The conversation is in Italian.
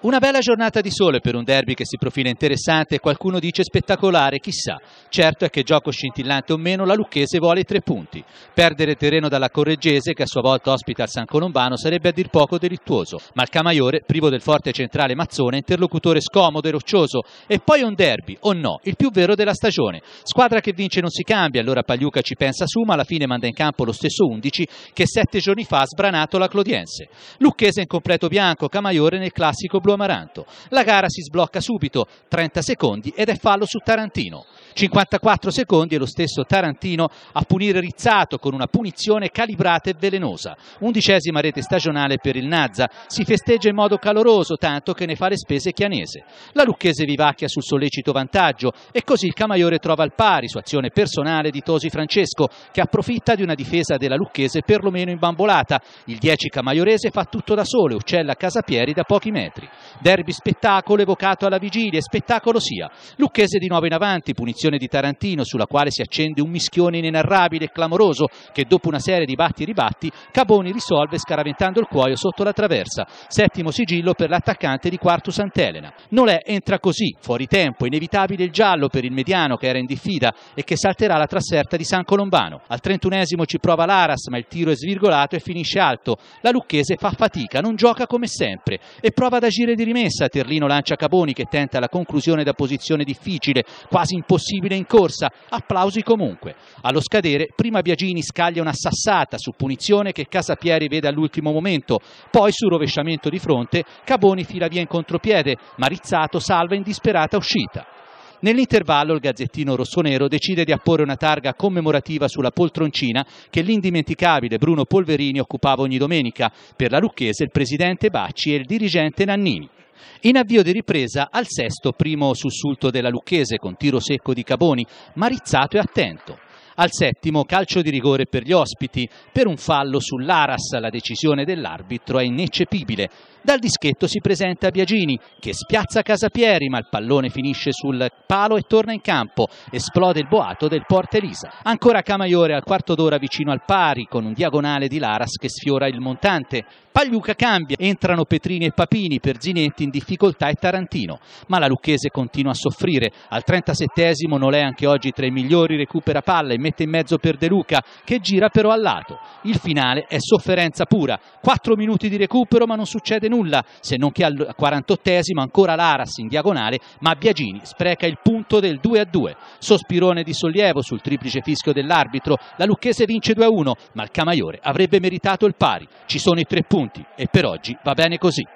Una bella giornata di sole per un derby che si profila interessante e qualcuno dice spettacolare, chissà. Certo è che gioco scintillante o meno la Lucchese vuole i tre punti. Perdere terreno dalla Correggese, che a sua volta ospita il San Colombano, sarebbe a dir poco delittuoso. Ma il Camaiore, privo del forte centrale Mazzone, interlocutore scomodo e roccioso. E poi un derby, o no, il più vero della stagione. Squadra che vince non si cambia, allora Pagliuca ci pensa su, ma alla fine manda in campo lo stesso 11 che sette giorni fa ha sbranato la Clodiense. Lucchese in completo bianco, Camaiore nel classico blu Pablo Amaranto. La gara si sblocca subito, 30 secondi ed è fallo su Tarantino. 54 secondi e lo stesso Tarantino a punire Rizzato con una punizione calibrata e velenosa. Undicesima rete stagionale per il Nazza, si festeggia in modo caloroso tanto che ne fa le spese Chianese. La Lucchese vivacchia sul sollecito vantaggio e così il Camaiore trova il pari su azione personale di Tosi Francesco che approfitta di una difesa della Lucchese perlomeno imbambolata. Il 10 Camaiorese fa tutto da sole, uccella Casapieri da pochi metri. Derby spettacolo evocato alla vigilia, spettacolo sia. Lucchese di nuovo in avanti, punizione di Tarantino sulla quale si accende un mischione inenarrabile e clamoroso che dopo una serie di batti e ribatti Caboni risolve scaraventando il cuoio sotto la traversa. Settimo sigillo per l'attaccante di Quarto Sant'Elena. Nolè entra così, fuori tempo, inevitabile il giallo per il mediano che era in diffida e che salterà la trasferta di San Colombano. Al trentunesimo ci prova l'Aras ma il tiro è svirgolato e finisce alto. La Lucchese fa fatica, non gioca come sempre e prova ad agire tiro di rimessa, Terlino lancia Caboni che tenta la conclusione da posizione difficile, quasi impossibile in corsa, applausi comunque. Allo scadere prima Biagini scaglia una sassata su punizione che Casapieri vede all'ultimo momento, poi su rovesciamento di fronte Caboni fila via in contropiede, ma Rizzato salva in disperata uscita. Nell'intervallo il gazzettino rossonero decide di apporre una targa commemorativa sulla poltroncina che l'indimenticabile Bruno Polverini occupava ogni domenica, per la Lucchese il presidente Bacci e il dirigente Nannini. In avvio di ripresa al sesto primo sussulto della Lucchese con tiro secco di Caboni, ma rizzato e attento. Al settimo calcio di rigore per gli ospiti, per un fallo sull'Aras la decisione dell'arbitro è ineccepibile. Dal dischetto si presenta Biagini che spiazza Casapieri ma il pallone finisce sul palo e torna in campo. Esplode il boato del Porta Elisa. Ancora Camaiore al quarto d'ora vicino al pari con un diagonale di Laras che sfiora il montante. Pagliuca cambia, entrano Petrini e Papini per Zinetti in difficoltà e Tarantino. Ma la Lucchese continua a soffrire. Al 37 Nolè anche oggi tra i migliori recupera palla e mette in mezzo per De Luca che gira però a lato. Il finale è sofferenza pura, 4 minuti di recupero ma non succede nulla se non che al 48esimo ancora l'Aras in diagonale ma Biagini spreca il punto del 2 a 2. Sospirone di sollievo sul triplice fischio dell'arbitro, la Lucchese vince 2 a 1 ma il Camaiore avrebbe meritato il pari. Ci sono i tre punti e per oggi va bene così.